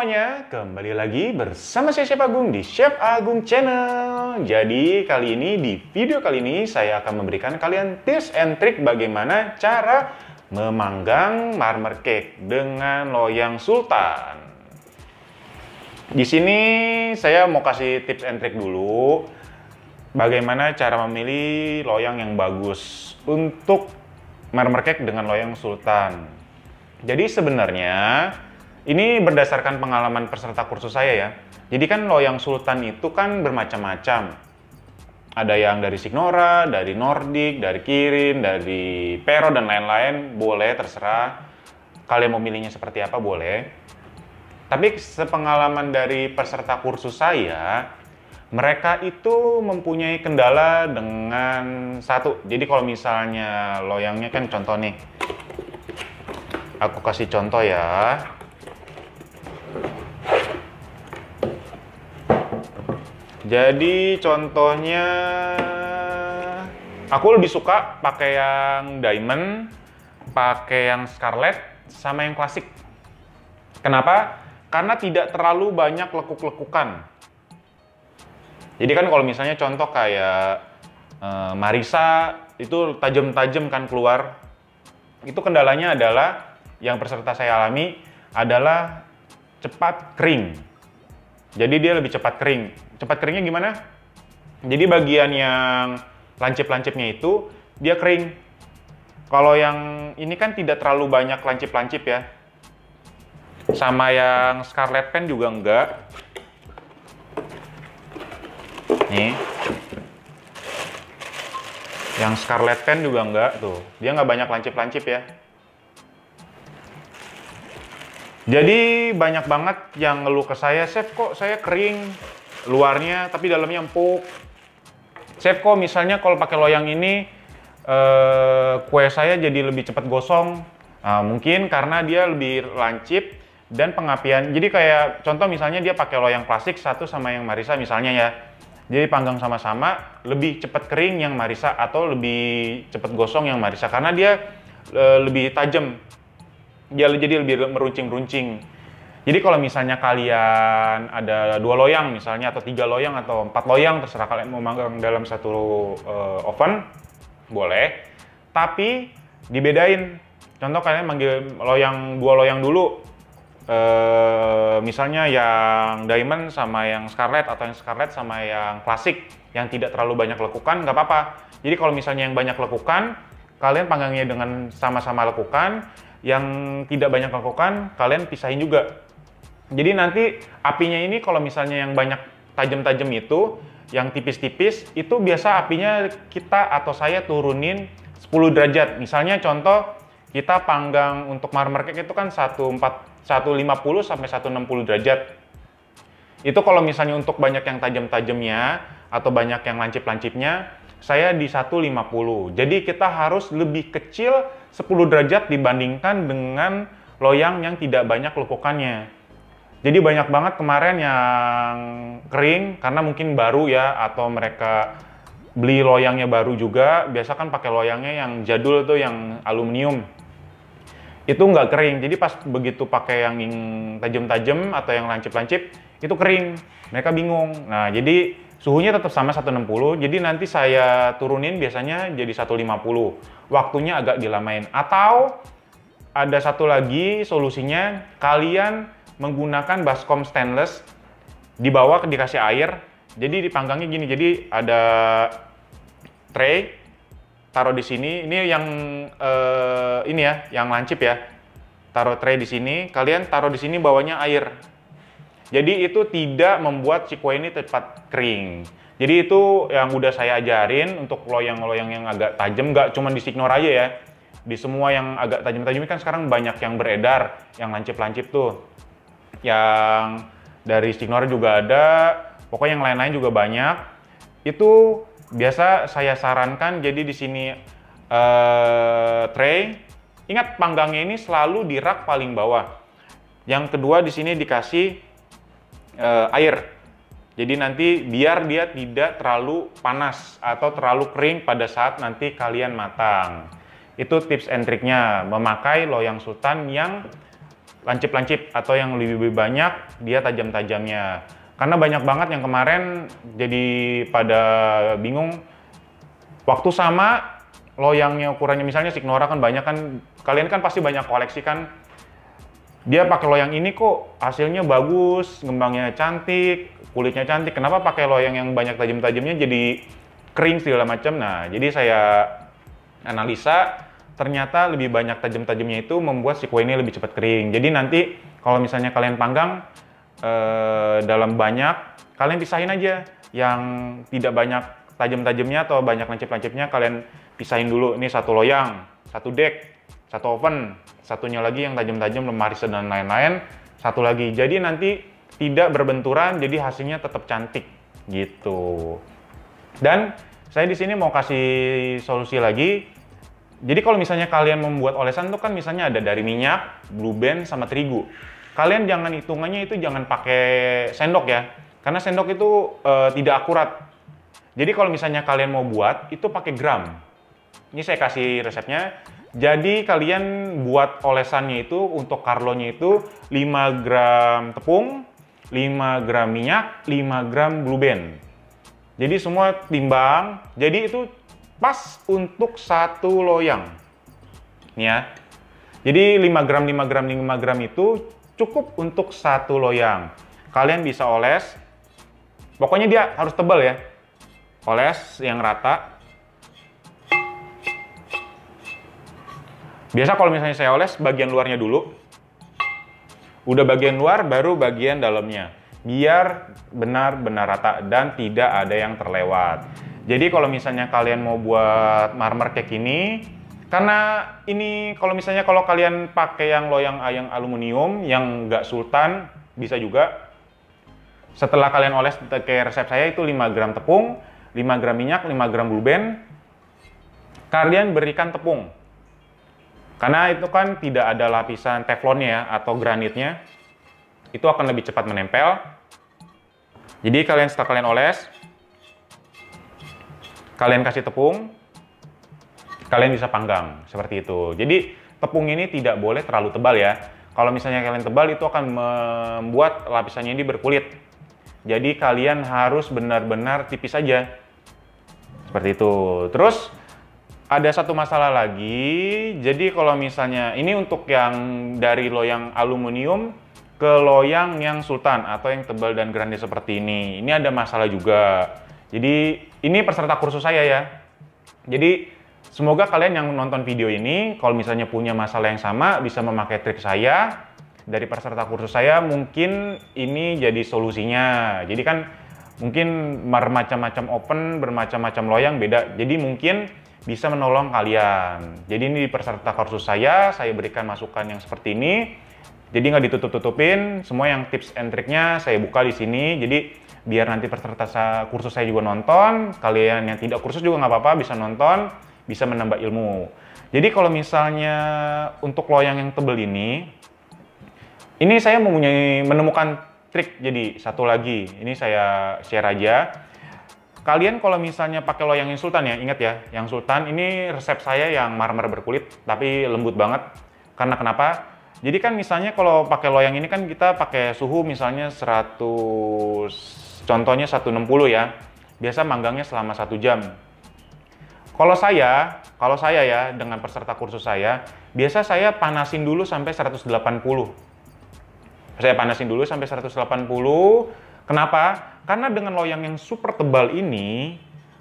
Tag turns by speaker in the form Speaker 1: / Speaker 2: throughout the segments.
Speaker 1: semuanya, kembali lagi bersama saya Chef Agung di Chef Agung Channel. Jadi kali ini di video kali ini saya akan memberikan kalian tips and trick bagaimana cara memanggang marmer cake dengan loyang sultan. Di sini saya mau kasih tips and trick dulu bagaimana cara memilih loyang yang bagus untuk marmer cake dengan loyang sultan. Jadi sebenarnya ini berdasarkan pengalaman peserta kursus saya ya. Jadi kan loyang sultan itu kan bermacam-macam. Ada yang dari Signora, dari Nordic, dari Kirin, dari Pero dan lain-lain, boleh terserah. Kalian mau milihnya seperti apa boleh. Tapi sepengalaman dari peserta kursus saya, mereka itu mempunyai kendala dengan satu. Jadi kalau misalnya loyangnya kan contoh nih. Aku kasih contoh ya. Jadi contohnya aku lebih suka pakai yang diamond, pakai yang scarlet sama yang klasik. Kenapa? Karena tidak terlalu banyak lekuk-lekukan. Jadi kan kalau misalnya contoh kayak eh, Marisa itu tajam-tajam kan keluar. Itu kendalanya adalah yang peserta saya alami adalah cepat kering jadi dia lebih cepat kering. Cepat keringnya gimana? Jadi bagian yang lancip-lancipnya itu dia kering. Kalau yang ini kan tidak terlalu banyak lancip-lancip ya. Sama yang Scarlet Pen kan juga enggak. Nih. Yang Scarlet Pen kan juga enggak tuh. Dia enggak banyak lancip-lancip ya. Jadi banyak banget yang ngeluh ke saya, Chef kok saya kering luarnya tapi dalamnya empuk. Chef kok misalnya kalau pakai loyang ini eh, kue saya jadi lebih cepat gosong. Nah, mungkin karena dia lebih lancip dan pengapian. Jadi kayak contoh misalnya dia pakai loyang plastik satu sama yang marisa misalnya ya. Jadi panggang sama-sama lebih cepat kering yang marisa atau lebih cepat gosong yang marisa karena dia e, lebih tajam dia ya, jadi lebih meruncing-runcing. Jadi kalau misalnya kalian ada dua loyang misalnya atau tiga loyang atau empat loyang terserah kalian mau manggang dalam satu uh, oven boleh. Tapi dibedain. Contoh kalian manggil loyang dua loyang dulu. Uh, misalnya yang diamond sama yang scarlet atau yang scarlet sama yang klasik yang tidak terlalu banyak lekukan nggak apa-apa. Jadi kalau misalnya yang banyak lekukan kalian panggangnya dengan sama-sama lekukan yang tidak banyak lakukan, kalian pisahin juga. Jadi nanti apinya ini kalau misalnya yang banyak tajam-tajam itu, yang tipis-tipis itu biasa apinya kita atau saya turunin 10 derajat. Misalnya contoh kita panggang untuk marmer cake itu kan 140 sampai 160 derajat. Itu kalau misalnya untuk banyak yang tajam-tajamnya atau banyak yang lancip-lancipnya, saya di 150. Jadi kita harus lebih kecil 10 derajat dibandingkan dengan loyang yang tidak banyak lekukannya. Jadi banyak banget kemarin yang kering karena mungkin baru ya atau mereka beli loyangnya baru juga. Biasa kan pakai loyangnya yang jadul tuh yang aluminium. Itu nggak kering. Jadi pas begitu pakai yang tajam-tajam atau yang lancip-lancip itu kering. Mereka bingung. Nah, jadi Suhunya tetap sama 160, jadi nanti saya turunin biasanya jadi 150. Waktunya agak dilamain. Atau ada satu lagi solusinya, kalian menggunakan baskom stainless, dibawa dikasih air, jadi dipanggangnya gini, jadi ada tray, taruh di sini, ini yang eh, ini ya, yang lancip ya, taruh tray di sini, kalian taruh di sini bawahnya air, jadi itu tidak membuat si kue ini cepat kering. Jadi itu yang udah saya ajarin untuk loyang-loyang yang agak tajam, nggak cuma di Signor aja ya. Di semua yang agak tajam-tajam kan sekarang banyak yang beredar, yang lancip-lancip tuh. Yang dari Signor juga ada, pokoknya yang lain-lain juga banyak. Itu biasa saya sarankan jadi di sini eh, tray, ingat panggangnya ini selalu di rak paling bawah. Yang kedua di sini dikasih uh, air. Jadi nanti biar dia tidak terlalu panas atau terlalu kering pada saat nanti kalian matang. Itu tips and triknya, memakai loyang sultan yang lancip-lancip atau yang lebih banyak dia tajam-tajamnya. Karena banyak banget yang kemarin jadi pada bingung waktu sama loyangnya ukurannya misalnya Signora kan banyak kan kalian kan pasti banyak koleksi kan dia pakai loyang ini kok hasilnya bagus, ngembangnya cantik, kulitnya cantik. Kenapa pakai loyang yang banyak tajam-tajamnya jadi kering segala macam? Nah, jadi saya analisa ternyata lebih banyak tajam-tajamnya itu membuat si kue ini lebih cepat kering. Jadi nanti kalau misalnya kalian panggang eh, dalam banyak, kalian pisahin aja yang tidak banyak tajam-tajamnya atau banyak lancip-lancipnya kalian pisahin dulu. Ini satu loyang, satu deck, satu oven, satunya lagi yang tajam-tajam lemari dan lain-lain, satu lagi. Jadi nanti tidak berbenturan, jadi hasilnya tetap cantik gitu. Dan saya di sini mau kasih solusi lagi. Jadi kalau misalnya kalian membuat olesan tuh kan misalnya ada dari minyak, blue band sama terigu. Kalian jangan hitungannya itu jangan pakai sendok ya. Karena sendok itu e, tidak akurat. Jadi kalau misalnya kalian mau buat itu pakai gram. Ini saya kasih resepnya. Jadi kalian buat olesannya itu untuk karlonya itu 5 gram tepung, 5 gram minyak, 5 gram blue band. Jadi semua timbang. Jadi itu pas untuk satu loyang. Nih ya. Jadi 5 gram, 5 gram, 5 gram itu cukup untuk satu loyang. Kalian bisa oles. Pokoknya dia harus tebal ya. Oles yang rata Biasa kalau misalnya saya oles bagian luarnya dulu. Udah bagian luar baru bagian dalamnya. Biar benar-benar rata dan tidak ada yang terlewat. Jadi kalau misalnya kalian mau buat marmer cake ini, karena ini kalau misalnya kalau kalian pakai yang loyang ayang aluminium yang enggak sultan bisa juga. Setelah kalian oles kayak resep saya itu 5 gram tepung, 5 gram minyak, 5 gram blue kalian berikan tepung karena itu kan tidak ada lapisan teflonnya ya, atau granitnya, itu akan lebih cepat menempel. Jadi kalian setelah kalian oles, kalian kasih tepung, kalian bisa panggang seperti itu. Jadi tepung ini tidak boleh terlalu tebal ya. Kalau misalnya kalian tebal itu akan membuat lapisannya ini berkulit. Jadi kalian harus benar-benar tipis saja. Seperti itu. Terus ada satu masalah lagi. Jadi kalau misalnya ini untuk yang dari loyang aluminium ke loyang yang sultan atau yang tebal dan grande seperti ini. Ini ada masalah juga. Jadi ini peserta kursus saya ya. Jadi semoga kalian yang nonton video ini kalau misalnya punya masalah yang sama bisa memakai trik saya dari peserta kursus saya mungkin ini jadi solusinya. Jadi kan mungkin bermacam-macam open, bermacam-macam loyang beda. Jadi mungkin bisa menolong kalian. Jadi ini di peserta kursus saya, saya berikan masukan yang seperti ini. Jadi nggak ditutup-tutupin, semua yang tips and triknya saya buka di sini. Jadi biar nanti peserta kursus saya juga nonton, kalian yang tidak kursus juga nggak apa-apa bisa nonton, bisa menambah ilmu. Jadi kalau misalnya untuk loyang yang tebel ini, ini saya mempunyai menemukan trik. Jadi satu lagi, ini saya share aja. Kalian kalau misalnya pakai loyang yang sultan ya, ingat ya, yang sultan ini resep saya yang marmer berkulit, tapi lembut banget. Karena kenapa? Jadi kan misalnya kalau pakai loyang ini kan kita pakai suhu misalnya 100, contohnya 160 ya. Biasa manggangnya selama satu jam. Kalau saya, kalau saya ya dengan peserta kursus saya, biasa saya panasin dulu sampai 180. Saya panasin dulu sampai 180. Kenapa? karena dengan loyang yang super tebal ini,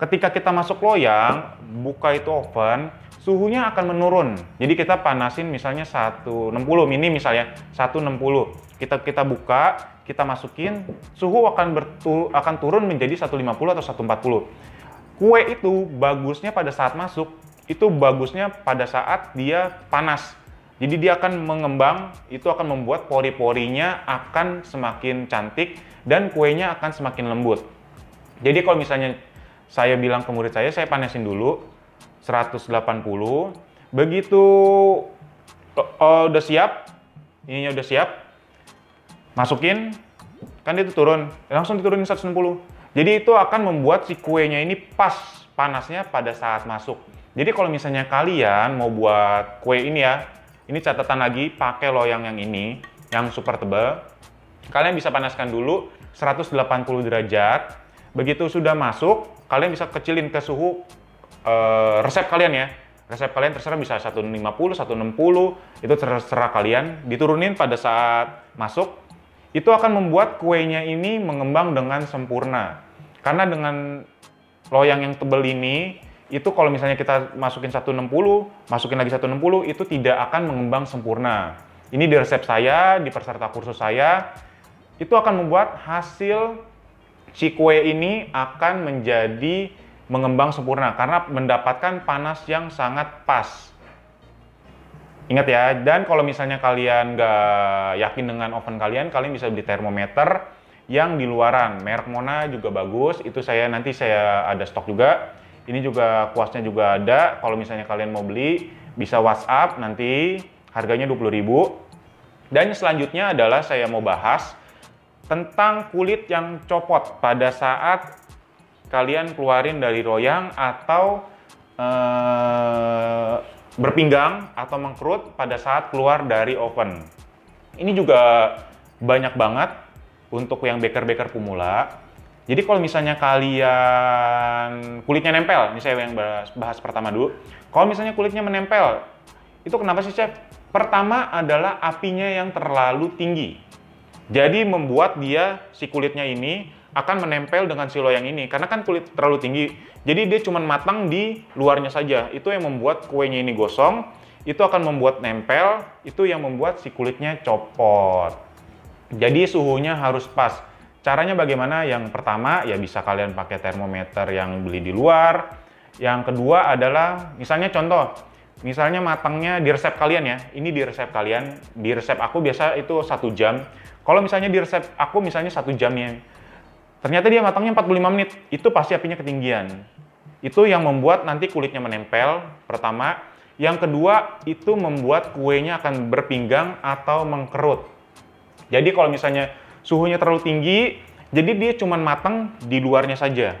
Speaker 1: ketika kita masuk loyang, buka itu oven, suhunya akan menurun. Jadi kita panasin misalnya 160 mini misalnya 160. Kita kita buka, kita masukin, suhu akan bertu, akan turun menjadi 150 atau 140. Kue itu bagusnya pada saat masuk, itu bagusnya pada saat dia panas. Jadi dia akan mengembang, itu akan membuat pori-porinya akan semakin cantik dan kuenya akan semakin lembut. Jadi kalau misalnya saya bilang ke murid saya, saya panasin dulu 180. Begitu uh, udah siap, ini udah siap, masukin, kan itu turun, langsung diturunin 160. Jadi itu akan membuat si kuenya ini pas panasnya pada saat masuk. Jadi kalau misalnya kalian mau buat kue ini ya, ini catatan lagi, pakai loyang yang ini, yang super tebal. Kalian bisa panaskan dulu 180 derajat. Begitu sudah masuk, kalian bisa kecilin ke suhu uh, resep kalian ya. Resep kalian terserah bisa 150, 160, itu terserah kalian. Diturunin pada saat masuk, itu akan membuat kuenya ini mengembang dengan sempurna. Karena dengan loyang yang tebal ini, itu kalau misalnya kita masukin 160, masukin lagi 160, itu tidak akan mengembang sempurna. Ini di resep saya, di peserta kursus saya, itu akan membuat hasil si kue ini akan menjadi mengembang sempurna karena mendapatkan panas yang sangat pas. Ingat ya, dan kalau misalnya kalian nggak yakin dengan oven kalian, kalian bisa beli termometer yang di luaran. merk Mona juga bagus, itu saya nanti saya ada stok juga ini juga kuasnya juga ada. Kalau misalnya kalian mau beli, bisa WhatsApp nanti harganya 20.000. Dan selanjutnya adalah saya mau bahas tentang kulit yang copot pada saat kalian keluarin dari royang atau ee, eh, berpinggang atau mengkerut pada saat keluar dari oven. Ini juga banyak banget untuk yang baker-baker pemula jadi kalau misalnya kalian kulitnya nempel, ini saya yang bahas, bahas pertama dulu. Kalau misalnya kulitnya menempel, itu kenapa sih chef? Pertama adalah apinya yang terlalu tinggi. Jadi membuat dia si kulitnya ini akan menempel dengan si loyang ini karena kan kulit terlalu tinggi. Jadi dia cuma matang di luarnya saja. Itu yang membuat kuenya ini gosong, itu akan membuat nempel, itu yang membuat si kulitnya copot. Jadi suhunya harus pas Caranya bagaimana? Yang pertama ya bisa kalian pakai termometer yang beli di luar. Yang kedua adalah misalnya contoh, misalnya matangnya di resep kalian ya. Ini di resep kalian, di resep aku biasa itu satu jam. Kalau misalnya di resep aku misalnya satu jam nih, ya. ternyata dia matangnya 45 menit, itu pasti apinya ketinggian. Itu yang membuat nanti kulitnya menempel, pertama. Yang kedua, itu membuat kuenya akan berpinggang atau mengkerut. Jadi kalau misalnya suhunya terlalu tinggi, jadi dia cuma matang di luarnya saja.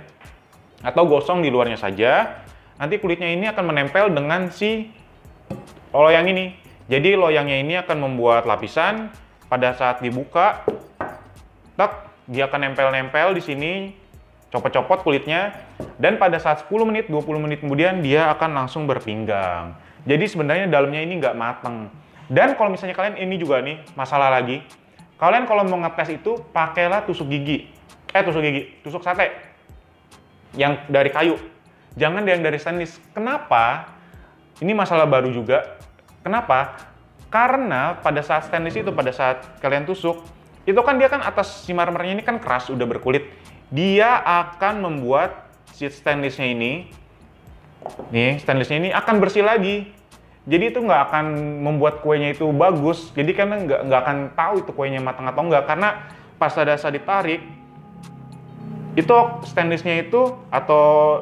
Speaker 1: Atau gosong di luarnya saja. Nanti kulitnya ini akan menempel dengan si loyang ini. Jadi loyangnya ini akan membuat lapisan pada saat dibuka, tak dia akan nempel-nempel di sini, copot-copot kulitnya, dan pada saat 10 menit, 20 menit kemudian dia akan langsung berpinggang. Jadi sebenarnya dalamnya ini nggak matang. Dan kalau misalnya kalian ini juga nih, masalah lagi, Kalian kalau mau ngetes itu pakailah tusuk gigi. Eh tusuk gigi, tusuk sate. Yang dari kayu. Jangan yang dari stainless. Kenapa? Ini masalah baru juga. Kenapa? Karena pada saat stainless itu pada saat kalian tusuk, itu kan dia kan atas si marmernya ini kan keras udah berkulit. Dia akan membuat si stainlessnya ini nih stainlessnya ini akan bersih lagi jadi itu nggak akan membuat kuenya itu bagus jadi kan nggak nggak akan tahu itu kuenya matang atau enggak karena pas ada saat ditarik itu stainlessnya itu atau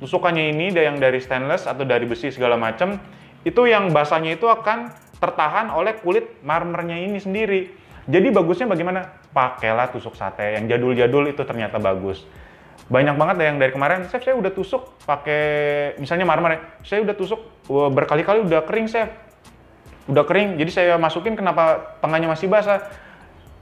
Speaker 1: tusukannya ini ada yang dari stainless atau dari besi segala macam itu yang basahnya itu akan tertahan oleh kulit marmernya ini sendiri jadi bagusnya bagaimana pakailah tusuk sate yang jadul-jadul itu ternyata bagus banyak banget yang dari kemarin, chef saya udah tusuk pakai misalnya marmer ya, saya udah tusuk berkali-kali udah kering chef, udah kering, jadi saya masukin kenapa tengahnya masih basah?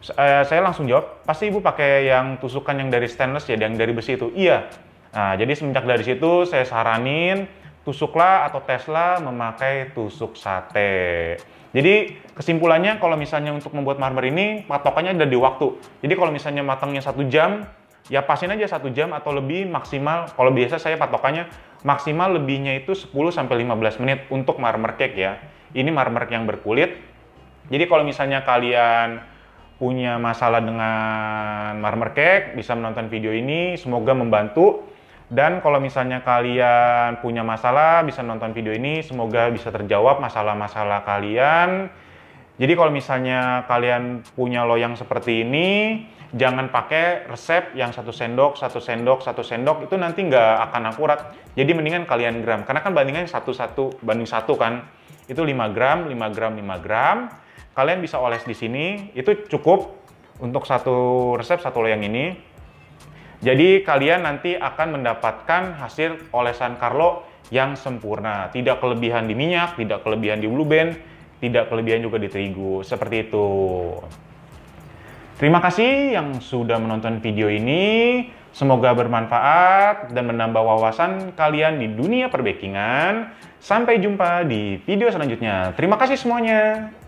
Speaker 1: Saya, eh, saya langsung jawab, pasti ibu pakai yang tusukan yang dari stainless ya, yang dari besi itu. Iya. Nah, jadi semenjak dari situ saya saranin tusuklah atau tesla memakai tusuk sate. Jadi kesimpulannya kalau misalnya untuk membuat marmer ini patokannya ada di waktu. Jadi kalau misalnya matangnya satu jam, ya pasin aja satu jam atau lebih maksimal kalau biasa saya patokannya maksimal lebihnya itu 10 sampai 15 menit untuk marmer cake ya. Ini marmer yang berkulit. Jadi kalau misalnya kalian punya masalah dengan marmer cake bisa menonton video ini semoga membantu dan kalau misalnya kalian punya masalah bisa nonton video ini semoga bisa terjawab masalah-masalah kalian. Jadi kalau misalnya kalian punya loyang seperti ini jangan pakai resep yang satu sendok, satu sendok, satu sendok itu nanti nggak akan akurat. Jadi mendingan kalian gram, karena kan bandingannya satu satu banding satu kan, itu 5 gram, 5 gram, 5 gram. Kalian bisa oles di sini, itu cukup untuk satu resep satu loyang ini. Jadi kalian nanti akan mendapatkan hasil olesan Carlo yang sempurna, tidak kelebihan di minyak, tidak kelebihan di blue band, tidak kelebihan juga di terigu, seperti itu. Terima kasih yang sudah menonton video ini. Semoga bermanfaat dan menambah wawasan kalian di dunia perbakingan. Sampai jumpa di video selanjutnya. Terima kasih semuanya.